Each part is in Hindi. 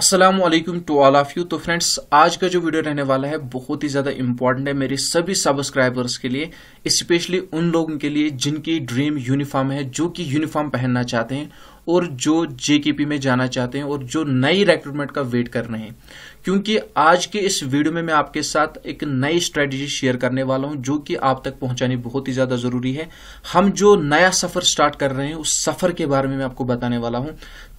Aslam to all of you तो फ्रेंड्स आज का जो वीडियो रहने वाला है बहुत ही ज़्यादा इंपॉर्टेंट है मेरे सभी सब्सक्राइबर्स के लिए स्पेशली उन लोगों के लिए जिनकी ड्रीम यूनिफॉर्म है जो कि यूनिफॉर्म पहनना चाहते हैं और जो जेकेपी में जाना चाहते हैं और जो नई रिक्रूटमेंट का वेट कर रहे हैं क्योंकि आज के इस वीडियो में मैं आपके साथ एक नई स्ट्रेटजी शेयर करने वाला हूं जो कि आप तक पहुंचानी बहुत ही ज्यादा जरूरी है हम जो नया सफर स्टार्ट कर रहे हैं उस सफर के बारे में मैं आपको बताने वाला हूं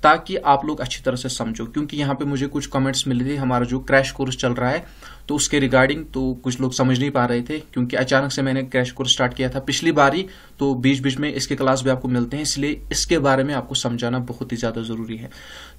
ताकि आप लोग अच्छी तरह से समझो क्योंकि यहां पे मुझे कुछ कमेंट्स मिले थे हमारा जो क्रैश कोर्स चल रहा है तो उसके रिगार्डिंग तो कुछ लोग समझ नहीं पा रहे थे क्योंकि अचानक से मैंने क्रैश कोर्स स्टार्ट किया था पिछली बार ही तो बीच बीच में इसके क्लास भी आपको मिलते हैं इसलिए इसके बारे में आपको समझाना बहुत ही ज्यादा जरूरी है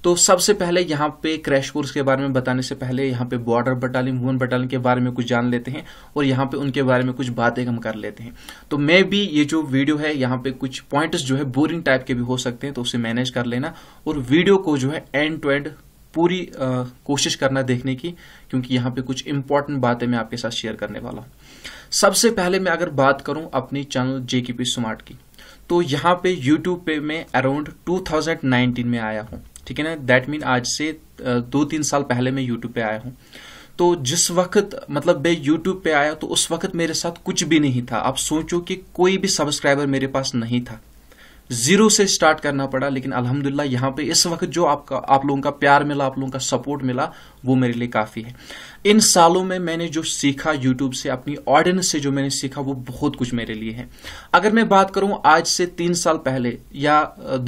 तो सबसे पहले यहाँ पे क्रैश कोर्स के बारे में बताने से सबसे पहले यहाँ पे बॉर्डर बटालियन वुमन बटालियन के बारे में कुछ जान लेते हैं और यहाँ पे उनके बारे में कुछ बातें हम कर लेते हैं तो मे भी ये जो वीडियो है यहाँ पे कुछ पॉइंट्स जो है बोरिंग टाइप के भी हो सकते हैं तो उसे मैनेज कर लेना और वीडियो को जो है एंड टू एंड पूरी आ, कोशिश करना देखने की क्योंकि यहाँ पे कुछ इंपॉर्टेंट बातें मैं आपके साथ शेयर करने वाला हूँ सबसे पहले मैं अगर बात करूँ अपनी चैनल जेकेपी स्मार्ट की तो यहाँ पे यूट्यूब पे मैं अराउंड 2019 में आया हूँ ठीक है ना दैट मीन आज से दो तीन साल पहले मैं यूट्यूब पे आया हूँ तो जिस वक्त मतलब मैं यूट्यूब पे आया तो उस वक्त मेरे साथ कुछ भी नहीं था आप सोचो कि कोई भी सब्सक्राइबर मेरे पास नहीं था जीरो से स्टार्ट करना पड़ा लेकिन अल्हम्दुलिल्लाह यहाँ पे इस वक्त जो आपका आप लोगों का प्यार मिला आप लोगों का सपोर्ट मिला वो मेरे लिए काफ़ी है इन सालों में मैंने जो सीखा यूट्यूब से अपनी ऑडियंस से जो मैंने सीखा वो बहुत कुछ मेरे लिए है अगर मैं बात करूं आज से तीन साल पहले या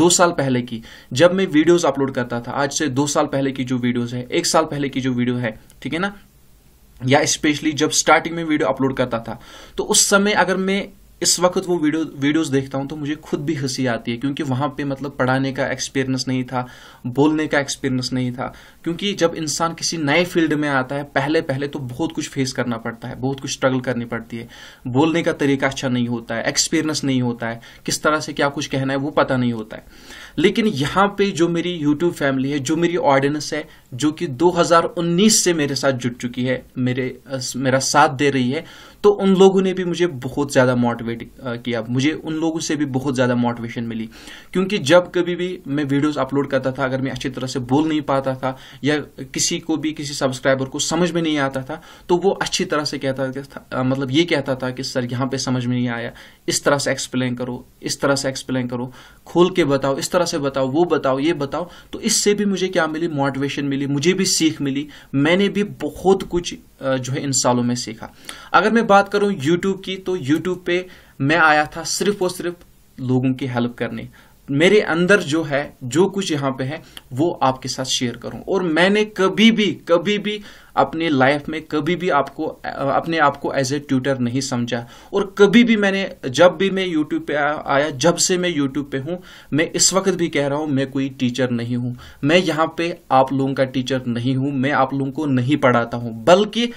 दो साल पहले की जब मैं वीडियोज़ अपलोड करता था आज से दो साल पहले की जो वीडियोज़ है एक साल पहले की जो वीडियो है ठीक है ना या स्पेशली जब स्टार्टिंग में वीडियो अपलोड करता था तो उस समय अगर मैं इस वक्त वो वीडियो वीडियोस देखता हूँ तो मुझे खुद भी हंसी आती है क्योंकि वहाँ पे मतलब पढ़ाने का एक्सपीरियंस नहीं था बोलने का एक्सपीरियंस नहीं था क्योंकि जब इंसान किसी नए फील्ड में आता है पहले पहले तो बहुत कुछ फेस करना पड़ता है बहुत कुछ स्ट्रगल करनी पड़ती है बोलने का तरीका अच्छा नहीं होता है एक्सपीरियंस नहीं होता है किस तरह से क्या कुछ कहना है वो पता नहीं होता है लेकिन यहाँ पे जो मेरी YouTube फैमिली है जो मेरी ऑडियंस है जो कि 2019 से मेरे साथ जुट चुकी है मेरे मेरा साथ दे रही है तो उन लोगों ने भी मुझे बहुत ज़्यादा मोटिवेट किया मुझे उन लोगों से भी बहुत ज़्यादा मोटिवेशन मिली क्योंकि जब कभी भी मैं वीडियोस अपलोड करता था अगर मैं अच्छी तरह से बोल नहीं पाता था या किसी को भी किसी सब्सक्राइबर को समझ में नहीं आता था तो वो अच्छी तरह से कहता था मतलब ये कहता था कि सर यहाँ पर समझ में नहीं आया इस तरह से एक्सप्लेन करो इस तरह से एक्सप्लेन करो खोल के बताओ इस तरह से बताओ वो बताओ ये बताओ तो इससे भी मुझे क्या मिली मोटिवेशन मिली मुझे भी सीख मिली मैंने भी बहुत कुछ जो है इन सालों में सीखा अगर मैं बात करूं यूट्यूब की तो यूट्यूब पे मैं आया था सिर्फ और सिर्फ लोगों की हेल्प करने मेरे अंदर जो है जो कुछ यहाँ पे है वो आपके साथ शेयर करूं और मैंने कभी भी कभी भी अपने लाइफ में कभी भी आपको अपने आप को एज ए ट्यूटर नहीं समझा और कभी भी मैंने जब भी मैं यूट्यूब पे आया जब से मैं यूट्यूब पे हूँ मैं इस वक्त भी कह रहा हूं मैं कोई टीचर नहीं हूँ मैं यहाँ पे आप लोगों का टीचर नहीं हूँ मैं आप लोगों को नहीं पढ़ाता हूँ बल्कि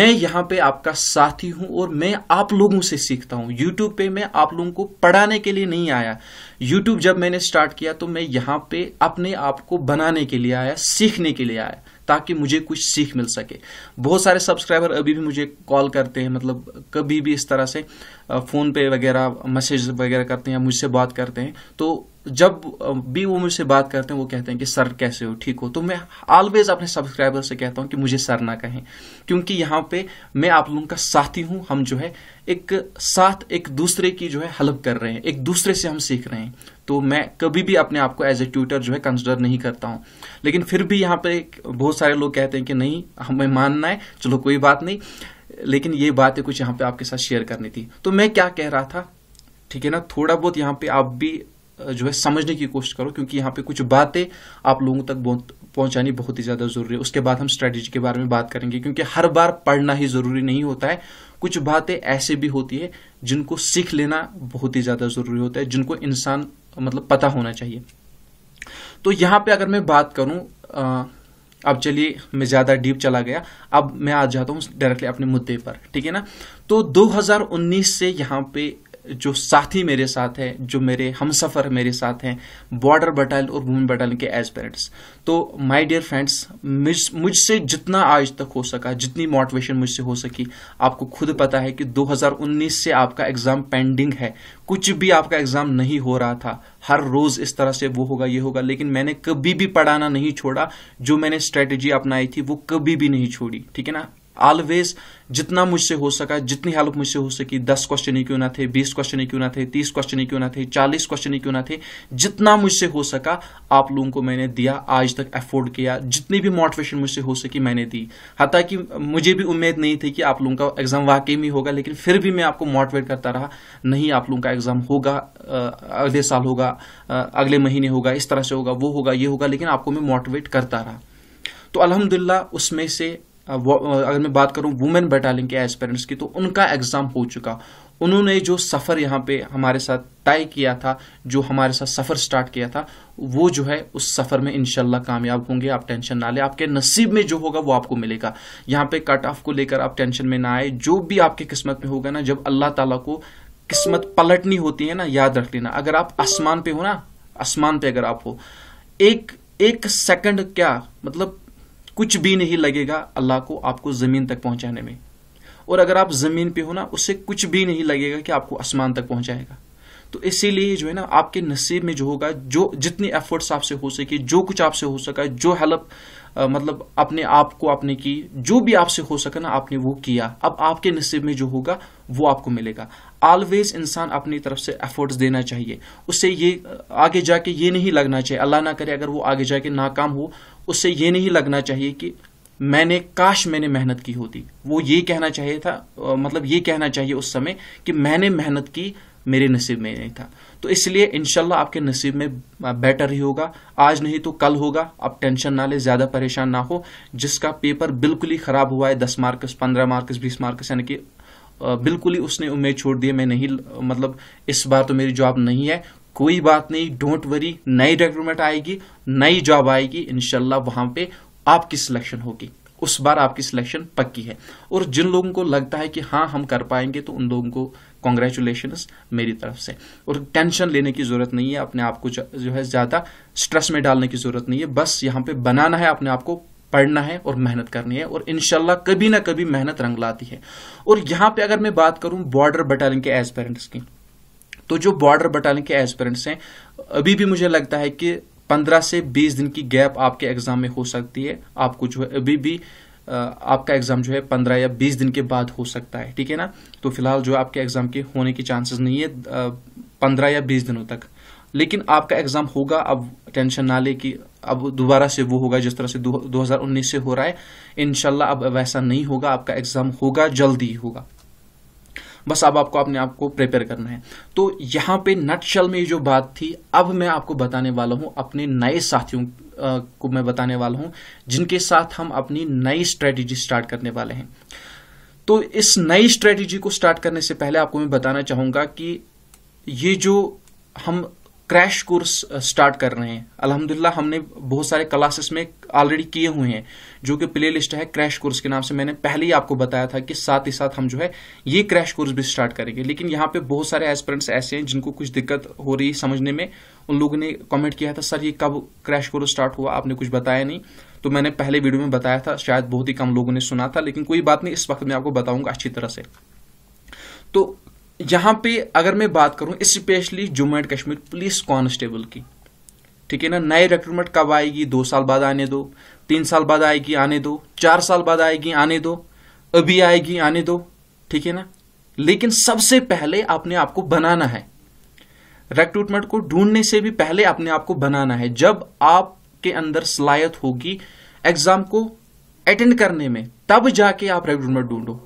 मैं यहाँ पे आपका साथी हूँ और मैं आप लोगों से सीखता हूँ यूट्यूब पे मैं आप लोगों को पढ़ाने के लिए नहीं आया यूट्यूब जब मैंने स्टार्ट किया तो मैं यहाँ पे अपने आप को बनाने के लिए आया सीखने के लिए आया ताकि मुझे कुछ सीख मिल सके बहुत सारे सब्सक्राइबर अभी भी मुझे कॉल करते हैं मतलब कभी भी इस तरह से फ़ोन पे वगैरह मैसेज वगैरह करते हैं या मुझसे बात करते हैं तो जब भी वो मुझसे बात करते हैं वो कहते हैं कि सर कैसे हो ठीक हो तो मैं ऑलवेज अपने सब्सक्राइबर से कहता हूँ कि मुझे सर ना कहें क्योंकि यहाँ पे मैं आप लोगों का साथी हूँ हम जो है एक साथ एक दूसरे की जो है हेल्प कर रहे हैं एक दूसरे से हम सीख रहे हैं तो मैं कभी भी अपने आप को एज ए ट्यूटर जो है कंसिडर नहीं करता हूं लेकिन फिर भी यहां पे बहुत सारे लोग कहते हैं कि नहीं हमें मानना है चलो कोई बात नहीं लेकिन ये बातें कुछ यहां पे आपके साथ शेयर करनी थी तो मैं क्या कह रहा था ठीक है ना थोड़ा बहुत यहां पे आप भी जो है समझने की कोशिश करो क्योंकि यहां पे कुछ बातें आप लोगों तक बहुत पहुंचानी बहुत ही ज़्यादा ज़रूरी है उसके बाद हम स्ट्रैटेजी के बारे में बात करेंगे क्योंकि हर बार पढ़ना ही ज़रूरी नहीं होता है कुछ बातें ऐसे भी होती है जिनको सीख लेना बहुत ही ज़्यादा ज़रूरी होता है जिनको इंसान मतलब पता होना चाहिए तो यहाँ पे अगर मैं बात करूँ अब चलिए मैं ज़्यादा डीप चला गया अब मैं आ जाता हूँ डायरेक्टली अपने मुद्दे पर ठीक है ना तो 2019 से यहाँ पे जो साथी मेरे साथ है जो मेरे हम सफ़र मेरे साथ हैं बॉर्डर बटालियन और वुमेन बटालियन के एज पेरेंट्स तो माय डियर फ्रेंड्स मुझसे जितना आज तक हो सका जितनी मोटिवेशन मुझसे हो सकी आपको खुद पता है कि 2019 से आपका एग्ज़ाम पेंडिंग है कुछ भी आपका एग्ज़ाम नहीं हो रहा था हर रोज़ इस तरह से वो होगा ये होगा लेकिन मैंने कभी भी पढ़ाना नहीं छोड़ा जो मैंने स्ट्रेटेजी अपनाई थी वो कभी भी नहीं छोड़ी ठीक है ना ऑलवेज जितना मुझसे हो सका जितनी हेल्प मुझसे हो सकी दस क्वेश्चन ही क्यों ना थे बीस क्वेश्चन ही क्यों ना थे तीस क्वेश्चन ही क्यों ना थे चालीस क्वेश्चन ही क्यों ना थे जितना मुझसे हो सका आप लोगों को मैंने दिया आज तक एफोर्ड किया जितनी भी मोटिवेशन मुझसे हो सकी मैंने दी हालांकि मुझे भी उम्मीद नहीं थी कि आप लोगों का एग्जाम वाकई में होगा लेकिन फिर भी मैं आपको मोटिवेट करता रहा नहीं आप लोगों का एग्जाम होगा अगले साल होगा अगले महीने होगा इस तरह से होगा वो होगा ये होगा लेकिन आपको मैं मोटिवेट करता रहा तो अलहमदिल्ला उसमें से अगर मैं बात करूं वुमेन बटालियन के एस्पेरेंट्स की तो उनका एग्जाम हो चुका उन्होंने जो सफ़र यहाँ पे हमारे साथ तय किया था जो हमारे साथ सफ़र स्टार्ट किया था वो जो है उस सफ़र में इनशाला कामयाब होंगे आप टेंशन ना लें आपके नसीब में जो होगा वो आपको मिलेगा यहाँ पे कट ऑफ को लेकर आप टेंशन में ना आए जो भी आपके किस्मत में होगा ना जब अल्लाह ताला को किस्मत पलटनी होती है ना याद रख लेना अगर आप आसमान पे हो ना आसमान पे अगर आप हो एक एक सेकंड क्या मतलब कुछ भी नहीं लगेगा अल्लाह को आपको ज़मीन तक पहुंचाने में और अगर आप ज़मीन पे हो ना उससे कुछ भी नहीं लगेगा कि आपको आसमान तक पहुंचाएगा तो इसीलिए जो है ना आपके नसीब में जो होगा जो जितनी एफर्ट्स आपसे हो सके जो कुछ आपसे हो सका जो हेल्प आ, मतलब अपने आप को आपने की जो भी आपसे हो सका ना आपने वो किया अब आपके नसीब में जो होगा वो आपको मिलेगा ऑलवेज इंसान अपनी तरफ से एफर्ट्स देना चाहिए उससे ये आगे जाके ये नहीं लगना चाहिए अल्लाह ना करे अगर वो आगे जाके नाकाम हो उससे ये नहीं लगना चाहिए कि मैंने काश मैंने मेहनत की होती वो ये कहना चाहिए था मतलब ये कहना चाहिए उस समय कि मैंने मेहनत की मेरे नसीब में नहीं था तो इसलिए इनशाला आपके नसीब में बेटर ही होगा आज नहीं तो कल होगा आप टेंशन ना ले ज़्यादा परेशान ना हो जिसका पेपर बिल्कुल ही ख़राब हुआ है दस मार्क्स पंद्रह मार्क्स बीस मार्क्स यानी कि बिल्कुल ही उसने उम्मीद छोड़ दी है मैं नहीं मतलब इस बार तो मेरी जॉब नहीं है कोई बात नहीं डोंट वरी नई रिक्रूटमेंट आएगी नई जॉब आएगी इनशाला वहां पे आपकी सिलेक्शन होगी उस बार आपकी सिलेक्शन पक्की है और जिन लोगों को लगता है कि हाँ हम कर पाएंगे तो उन लोगों को कॉन्ग्रेचुलेशन मेरी तरफ से और टेंशन लेने की ज़रूरत नहीं है अपने आप को जो है ज़्यादा स्ट्रेस में डालने की ज़रूरत नहीं है बस यहाँ पे बनाना है अपने आप को पढ़ना है और मेहनत करनी है और इनशाला कभी ना कभी मेहनत रंग लाती है और यहाँ पे अगर मैं बात करूँ बॉर्डर बटालियन के एस्पेरेंट्स की तो जो बॉर्डर बटालियन के एस्पेरेंट्स हैं अभी भी मुझे लगता है कि पंद्रह से बीस दिन की गैप आपके एग्जाम में हो सकती है आपको जो है अभी भी आपका एग्जाम जो है पंद्रह या बीस दिन के बाद हो सकता है ठीक है ना तो फिलहाल जो आपके एग्जाम के होने की चांसेस नहीं है पंद्रह या बीस दिनों तक लेकिन आपका एग्जाम होगा अब टेंशन ना ले कि अब दोबारा से वो होगा जिस तरह से 2019 से हो रहा है इनशाला अब वैसा नहीं होगा आपका एग्जाम होगा जल्दी होगा बस अब आपको अपने आप को प्रिपेयर करना है तो यहाँ पे नटशल में जो बात थी अब मैं आपको बताने वाला हूँ अपने नए साथियों को मैं बताने वाला हूँ जिनके साथ हम अपनी नई स्ट्रेटेजी स्टार्ट करने वाले हैं तो इस नई स्ट्रेटेजी को स्टार्ट करने से पहले आपको मैं बताना चाहूँगा कि ये जो हम क्रैश कोर्स स्टार्ट कर रहे हैं अल्हम्दुलिल्लाह हमने बहुत सारे क्लासेस में ऑलरेडी किए हुए हैं जो कि प्ले लिस्ट है क्रैश कोर्स के नाम से मैंने पहले ही आपको बताया था कि साथ ही साथ हम जो है ये क्रैश कोर्स भी स्टार्ट करेंगे लेकिन यहाँ पे बहुत सारे एस्पिरेंट्स ऐसे हैं जिनको कुछ दिक्कत हो रही है समझने में उन लोगों ने कॉमेंट किया था सर ये कब क्रैश कोर्स स्टार्ट हुआ आपने कुछ बताया नहीं तो मैंने पहले वीडियो में बताया था शायद बहुत ही कम लोगों ने सुना था लेकिन कोई बात नहीं इस वक्त मैं आपको बताऊंगा अच्छी तरह से तो यहाँ पे अगर मैं बात करूँ specially Jammu and Kashmir police constable की ठीक है ना नए रिक्रूटमेंट कब आएगी दो साल बाद आने दो तीन साल बाद आएगी आने दो चार साल बाद आएगी आने दो अभी आएगी आने दो ठीक है ना लेकिन सबसे पहले अपने आपको बनाना है रिक्रूटमेंट को ढूंढने से भी पहले अपने आपको बनाना है जब आपके अंदर सलाहियत होगी एग्जाम को अटेंड करने में तब जाके आप रिक्रूटमेंट ढूंढो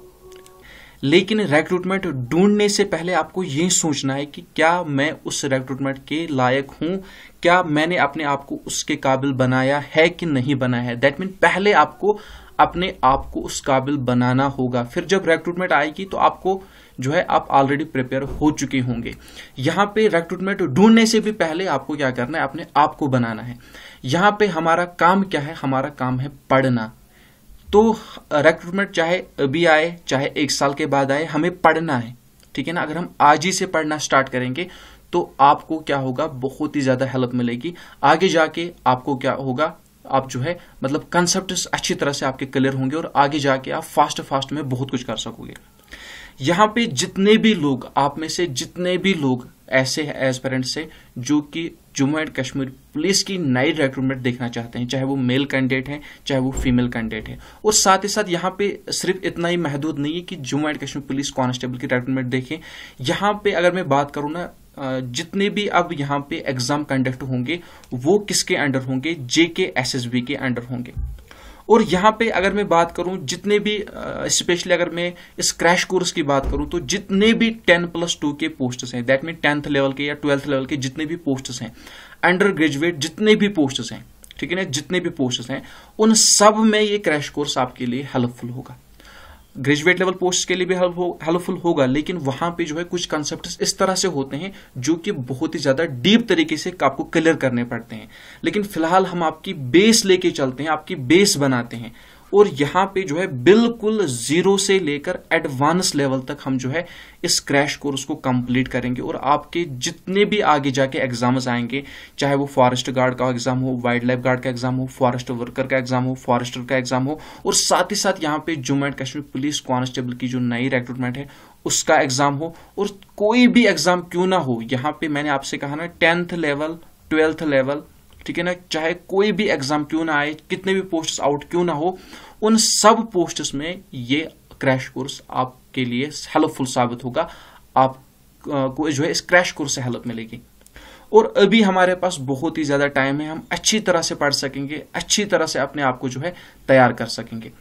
लेकिन रिक्रूटमेंट ढूंढने से पहले आपको ये सोचना है कि क्या मैं उस रिक्रूटमेंट के लायक हूं क्या मैंने अपने आप को उसके काबिल बनाया है कि नहीं बनाया है दैट मीन पहले आपको अपने आप को उस काबिल बनाना होगा फिर जब रिक्रूटमेंट आएगी तो आपको जो है आप ऑलरेडी प्रिपेयर हो चुके होंगे यहाँ पे रिक्रूटमेंट ढूंढने से भी पहले आपको क्या करना है अपने आप को बनाना है यहाँ पे हमारा काम क्या है हमारा काम है पढ़ना तो रिक्रूटमेंट चाहे अभी आए चाहे एक साल के बाद आए हमें पढ़ना है ठीक है ना अगर हम आज ही से पढ़ना स्टार्ट करेंगे तो आपको क्या होगा बहुत ही ज़्यादा हेल्प मिलेगी आगे जाके आपको क्या होगा आप जो है मतलब कंसेप्ट अच्छी तरह से आपके क्लियर होंगे और आगे जाके आप फास्ट फास्ट में बहुत कुछ कर सकोगे यहाँ पे जितने भी लोग आप में से जितने भी लोग ऐसे हैं एज पेरेंट्स से जो कि जम्मू एंड कश्मीर पुलिस की नई रिक्रूटमेंट देखना चाहते हैं चाहे वो मेल कैंडिडेट हैं चाहे वो फीमेल कैंडिडेट है और साथ ही साथ यहाँ पे सिर्फ इतना ही महदूद नहीं है कि Jammu and Kashmir police constable की रिक्रूटमेंट देखें यहाँ पे अगर मैं बात करूँ ना जितने भी अब यहाँ पे एग्जाम कंडक्ट होंगे वो किसके अंडर होंगे J K S S B के अंडर होंगे और यहाँ पे अगर मैं बात करूँ जितने भी स्पेशली अगर मैं इस क्रैश कोर्स की बात करूँ तो जितने भी टेन प्लस टू के पोस्ट हैं दैट मीन टेंथ लेवल के या ट्वेल्थ लेवल के जितने भी पोस्ट हैं अंडर ग्रेजुएट जितने भी पोस्ट हैं ठीक है ना जितने भी पोस्ट हैं उन सब में ये क्रैश कोर्स आपके लिए हेल्पफुल होगा ग्रेजुएट लेवल पोस्ट के लिए भी हेल्प हो होगा लेकिन वहां पे जो है कुछ कॉन्सेप्ट इस तरह से होते हैं जो कि बहुत ही ज्यादा डीप तरीके से आपको क्लियर करने पड़ते हैं लेकिन फिलहाल हम आपकी बेस लेके चलते हैं आपकी बेस बनाते हैं और यहाँ पे जो है बिल्कुल जीरो से लेकर एडवांस लेवल तक हम जो है इस क्रैश कोर्स को कंप्लीट करेंगे और आपके जितने भी आगे जाके एग्जाम्स आएंगे चाहे वो फॉरेस्ट गार्ड का एग्जाम हो वाइल्ड लाइफ गार्ड का एग्जाम हो फॉरेस्ट वर्कर का एग्जाम हो फॉरेस्टर का एग्जाम हो और साथ ही साथ यहाँ पे Jammu and Kashmir police constable की जो नई रिक्रूटमेंट है उसका एग्जाम हो और कोई भी एग्जाम क्यों ना हो यहाँ पे मैंने आपसे कहा ना टेंथ लेवल ट्वेल्थ लेवल ठीक है ना चाहे कोई भी एग्जाम क्यों ना आए कितने भी पोस्ट आउट क्यों ना हो उन सब पोस्ट में ये क्रैश कोर्स आपके लिए हेल्पफुल साबित होगा आप को जो है इस क्रैश कोर्स से हेल्प मिलेगी और अभी हमारे पास बहुत ही ज़्यादा टाइम है हम अच्छी तरह से पढ़ सकेंगे अच्छी तरह से अपने आप को जो है तैयार कर सकेंगे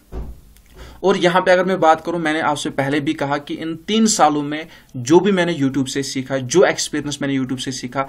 और यहां पे अगर मैं बात करूं मैंने आपसे पहले भी कहा कि इन तीन सालों में जो भी मैंने यूट्यूब से सीखा जो एक्सपीरियंस मैंने यूट्यूब से सीखा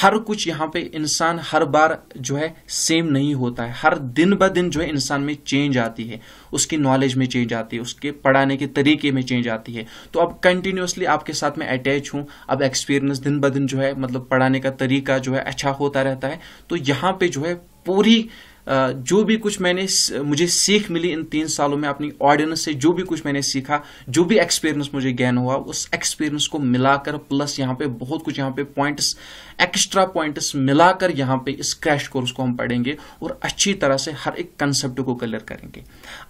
हर कुछ यहाँ पे इंसान हर बार जो है सेम नहीं होता है हर दिन ब दिन जो है इंसान में चेंज आती है उसकी नॉलेज में चेंज आती है उसके पढ़ाने के तरीके में चेंज आती है तो अब कंटिन्यूसली आपके साथ में अटैच हूँ अब एक्सपीरियंस दिन ब दिन जो है मतलब पढ़ाने का तरीका जो है अच्छा होता रहता है तो यहाँ पे जो है पूरी जो भी कुछ मैंने मुझे सीख मिली इन तीन सालों में अपनी ऑडियंस से जो भी कुछ मैंने सीखा जो भी एक्सपीरियंस मुझे गेन हुआ उस एक्सपीरियंस को मिलाकर प्लस यहाँ पे बहुत कुछ यहाँ पे पॉइंट्स एक्स्ट्रा पॉइंट्स मिलाकर यहाँ पे इस क्रैश कोर्स को हम पढ़ेंगे और अच्छी तरह से हर एक कंसेप्ट को क्लियर करेंगे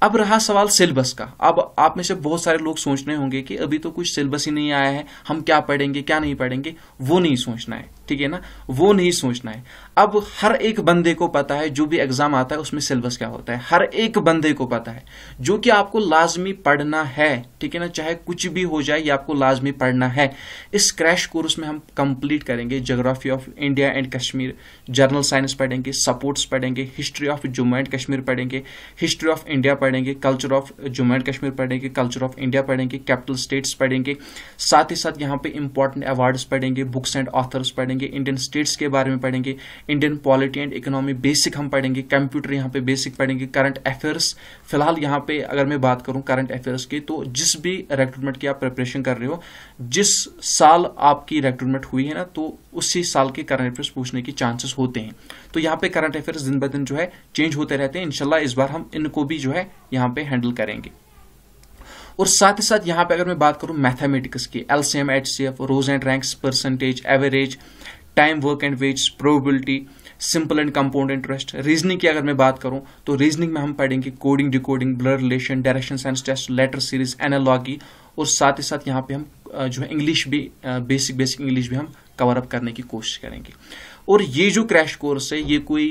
अब रहा सवाल सिलेबस का अब आप में से बहुत सारे लोग सोचने होंगे कि अभी तो कुछ सिलेबस ही नहीं आया है हम क्या पढ़ेंगे क्या नहीं पढ़ेंगे वो नहीं सोचना है ठीक है ना वो नहीं सोचना है अब हर एक बंदे को पता है जो भी एग्जाम एग्ज़ाम आता है उसमें सिलेबस क्या होता है हर एक बंदे को पता है जो कि आपको लाजमी पढ़ना है ठीक है ना चाहे कुछ भी हो जाए ये आपको लाजमी पढ़ना है इस क्रैश कोर्स में हम कंप्लीट करेंगे geography of India and Kashmir general science पढ़ेंगे सपोर्ट्स पढ़ेंगे history of Jammu and Kashmir पढ़ेंगे हिस्ट्री ऑफ इंडिया पढ़ेंगे culture of Jammu and Kashmir पढ़ेंगे कल्चर ऑफ इंडिया पढ़ेंगे कैपिटल स्टेट्स पढ़ेंगे साथ ही साथ यहाँ पर इंपॉर्टेंट अवार्ड्स पढ़ेंगे बुक्स एंड ऑथर्स पढ़ेंगे इंडियन स्टेट्स के बारे में पढ़ेंगे Indian polity and economy basic हम पढ़ेंगे कंप्यूटर यहाँ पे बेसिक पढ़ेंगे करंट अफेयर्स फिलहाल यहाँ पे अगर मैं बात करूँ करंट अफेयर्स की तो जिस भी रिक्रूटमेंट की आप प्रिपरेशन कर रहे हो जिस साल आपकी रिक्रूटमेंट हुई है ना तो उसी साल के करंट अफेयर्स पूछने के चांसेस होते हैं तो यहाँ पे करंट अफेयर्स दिन ब दिन जो है चेंज होते रहते हैं इनशाला इस बार हम इनको भी जो है यहाँ पे हैंडल करेंगे और साथ ही साथ यहाँ पे अगर मैं बात करूँ मैथमेटिक्स की L C M H C F rows and ranks percentage average time work and wage probability simple and compound interest reasoning की अगर मैं बात करूं तो रीजनिंग में हम पढ़ेंगे coding decoding blood relation direction sense test letter series analogy और साथ ही साथ यहाँ पे हम जो है इंग्लिश भी बेसिक बेसिक इंग्लिश भी हम कवर अप करने की कोशिश करेंगे और ये जो क्रैश कोर्स है ये कोई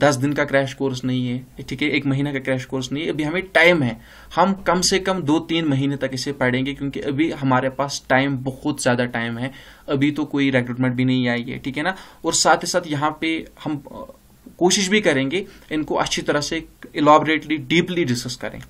दस दिन का क्रैश कोर्स नहीं है ठीक है एक महीना का क्रैश कोर्स नहीं है अभी हमें टाइम है हम कम से कम दो तीन महीने तक इसे पढ़ेंगे क्योंकि अभी हमारे पास टाइम बहुत ज़्यादा टाइम है अभी तो कोई रिक्रूटमेंट भी नहीं आई है ठीक है ना और साथ ही साथ यहाँ पे हम कोशिश भी करेंगे इनको अच्छी तरह से इलाबरेटली डीपली डिस्कस करें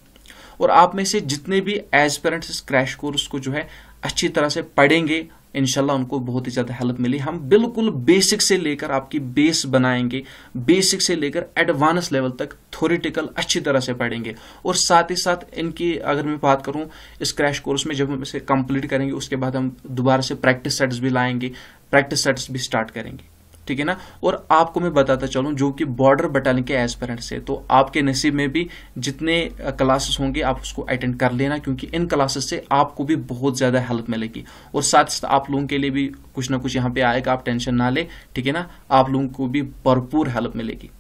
और आप में से जितने भी एज पेरेंट्स इस क्रैश कोर्स को जो है अच्छी तरह से पढ़ेंगे इनशाला उनको बहुत ही ज़्यादा हेल्प मिली हम बिल्कुल बेसिक से लेकर आपकी बेस बनाएंगे बेसिक से लेकर एडवांस लेवल तक थोरेटिकल अच्छी तरह से पढ़ेंगे और साथ ही साथ इनकी अगर मैं बात करूँ इस क्रैश कोर्स में जब हम इसे कंप्लीट करेंगे उसके बाद हम दोबारा से प्रैक्टिस सेट्स भी लाएंगे प्रैक्टिस सेट्स भी स्टार्ट करेंगे ठीक है ना और आपको मैं बताता चलूँ जो कि बॉर्डर बटालियन के एस्पेरेंट्स है तो आपके नसीब में भी जितने क्लासेस होंगे आप उसको अटेंड कर लेना क्योंकि इन क्लासेस से आपको भी बहुत ज़्यादा हेल्प मिलेगी और साथ साथ आप लोगों के लिए भी कुछ ना कुछ यहाँ पे आएगा आप टेंशन ना ले ठीक है ना आप लोगों को भी भरपूर हेल्प मिलेगी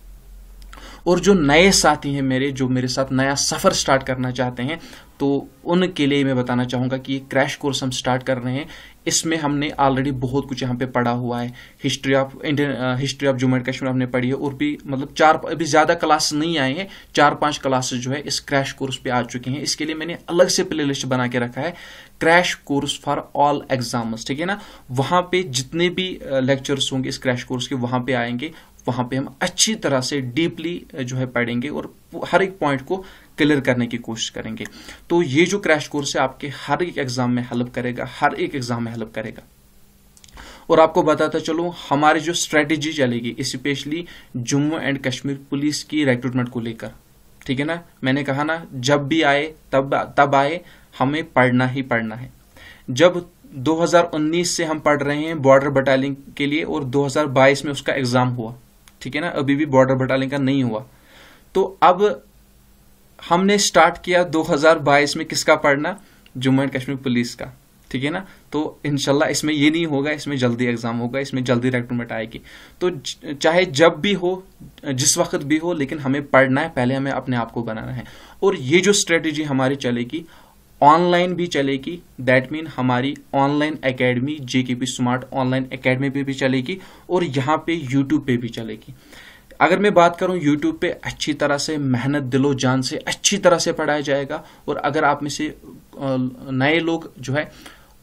और जो नए साथी हैं मेरे जो मेरे साथ नया सफ़र स्टार्ट करना चाहते हैं तो उनके लिए मैं बताना चाहूँगा कि ये क्रैश कोर्स हम स्टार्ट कर रहे हैं इसमें हमने ऑलरेडी बहुत कुछ यहाँ पे पढ़ा हुआ है history of Indian history of Jammu and Kashmir हमने पढ़ी है और भी मतलब चार अभी ज़्यादा क्लास नहीं आए हैं चार पांच क्लासेस जो है इस क्रैश कोर्स पे आ चुके हैं इसके लिए मैंने अलग से प्ले लिस्ट बना के रखा है crash course for all exams ठीक है ना वहाँ पे जितने भी लेक्चर्स होंगे इस क्रैश कोर्स के वहाँ पे आएंगे वहाँ पे हम अच्छी तरह से डीपली जो है पढ़ेंगे और हर एक पॉइंट को क्लियर करने की कोशिश करेंगे तो ये जो क्रैश कोर्स है आपके हर एक एग्जाम में हेल्प करेगा हर एक एग्जाम में हेल्प करेगा और आपको बताता चलो हमारी जो स्ट्रेटेजी चलेगी specially Jammu and Kashmir police की रिक्रूटमेंट को लेकर ठीक है ना मैंने कहा ना जब भी आए तब तब आए हमें पढ़ना ही पढ़ना है जब 2019 से हम पढ़ रहे हैं बॉर्डर बटालियन के लिए और 2022 में उसका एग्जाम हुआ ठीक है ना अभी भी बॉर्डर बटालियन का नहीं हुआ तो अब हमने स्टार्ट किया 2022 में किसका पढ़ना जम्मू एंड कश्मीर पुलिस का ठीक है ना तो इनशाला इसमें ये नहीं होगा इसमें जल्दी एग्जाम होगा इसमें जल्दी रेक्टोमेट आएगी तो चाहे जब भी हो जिस वक्त भी हो लेकिन हमें पढ़ना है पहले हमें अपने आप को बनाना है और ये जो स्ट्रेटेजी हमारी चलेगी ऑनलाइन भी चलेगी दैट मीन हमारी online academy J K P smart online academy पे भी चलेगी और यहाँ पे यूट्यूब पे भी चलेगी अगर मैं बात करूं यूट्यूब पे अच्छी तरह से मेहनत दिलो जान से अच्छी तरह से पढ़ाया जाएगा और अगर आप में से नए लोग जो है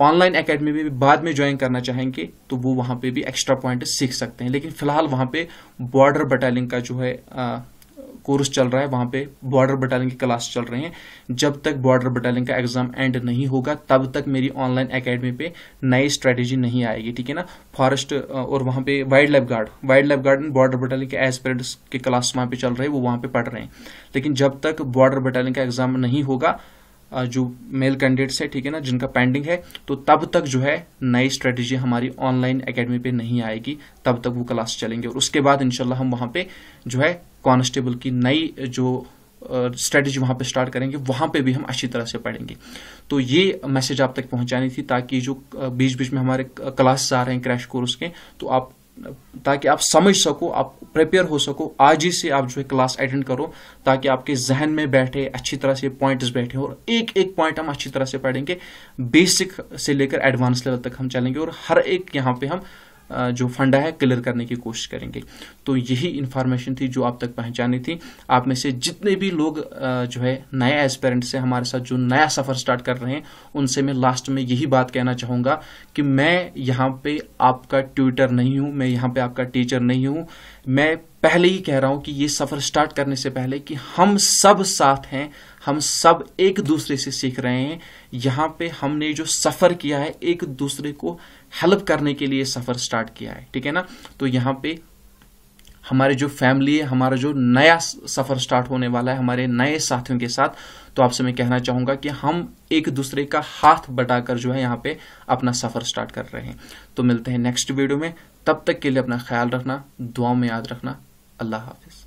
ऑनलाइन एकेडमी में भी बाद में ज्वाइन करना चाहेंगे तो वो वहाँ पे भी एक्स्ट्रा पॉइंट सीख सकते हैं लेकिन फिलहाल वहाँ पे बॉर्डर बटालियन का जो है कोर्स चल रहा है वहां पे बॉर्डर बटालियन की क्लास चल रही हैं जब तक बॉर्डर बटालियन का एग्जाम एंड नहीं होगा तब तक मेरी ऑनलाइन अकेडमी पे नई स्ट्रेटेजी नहीं आएगी ठीक है ना फॉरेस्ट और वहां पे wildlife guard wildlife guard border battalion के एस्पिरेंट्स के क्लास वहां पे चल रहे हैं वो वहां पे पढ़ रहे हैं लेकिन जब तक बॉर्डर बटालियन का एग्जाम नहीं होगा जो मेल कैंडिडेट्स है ठीक है ना जिनका पेंडिंग है तो तब तक जो है नई स्ट्रेटेजी हमारी ऑनलाइन एकेडमी पे नहीं आएगी तब तक वो क्लास चलेंगे और उसके बाद इनशाला हम वहाँ पे जो है कॉन्स्टेबल की नई जो स्ट्रेटेजी वहाँ पे स्टार्ट करेंगे वहां पे भी हम अच्छी तरह से पढ़ेंगे तो ये मैसेज आप तक पहुँचानी थी ताकि जो बीच बीच में हमारे क्लासेस आ रहे हैं क्रैश कोर्स के तो आप ताकि आप समझ सको आप प्रिपेयर हो सको आज ही से आप जो है क्लास अटेंड करो ताकि आपके जहन में बैठे अच्छी तरह से पॉइंट्स बैठे और एक एक पॉइंट हम अच्छी तरह से पढ़ेंगे बेसिक से लेकर एडवांस लेवल तक हम चलेंगे और हर एक यहाँ पे हम जो फंडा है क्लियर करने की कोशिश करेंगे तो यही इन्फॉर्मेशन थी जो आप तक पहुँचानी थी आप में से जितने भी लोग जो है नए एस्पेरेंट से हमारे साथ जो नया सफ़र स्टार्ट कर रहे हैं उनसे मैं लास्ट में यही बात कहना चाहूँगा कि मैं यहाँ पे आपका ट्यूटर नहीं हूँ मैं यहाँ पे आपका टीचर नहीं हूँ मैं पहले ही कह रहा हूं कि ये सफर स्टार्ट करने से पहले कि हम सब साथ हैं हम सब एक दूसरे से सीख रहे हैं यहां पे हमने जो सफर किया है एक दूसरे को हेल्प करने के लिए सफर स्टार्ट किया है ठीक है ना तो यहां पे हमारे जो फैमिली है हमारा जो नया सफ़र स्टार्ट होने वाला है हमारे नए साथियों के साथ तो आपसे मैं कहना चाहूँगा कि हम एक दूसरे का हाथ बटाकर जो है यहाँ पे अपना सफ़र स्टार्ट कर रहे हैं तो मिलते हैं नेक्स्ट वीडियो में तब तक के लिए अपना ख्याल रखना दुआ में याद रखना अल्लाह हाफिज़